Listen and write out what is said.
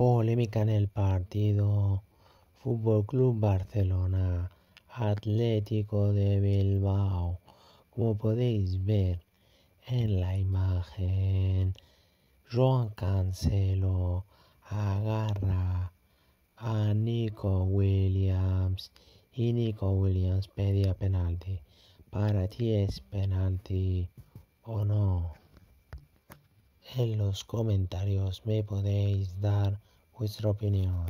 Polémica en el partido Fútbol Club Barcelona Atlético de Bilbao. Como podéis ver en la imagen, Juan Cancelo agarra a Nico Williams y Nico Williams pedía penalti. Para ti es penalti. En los comentarios me podéis dar vuestra opinión.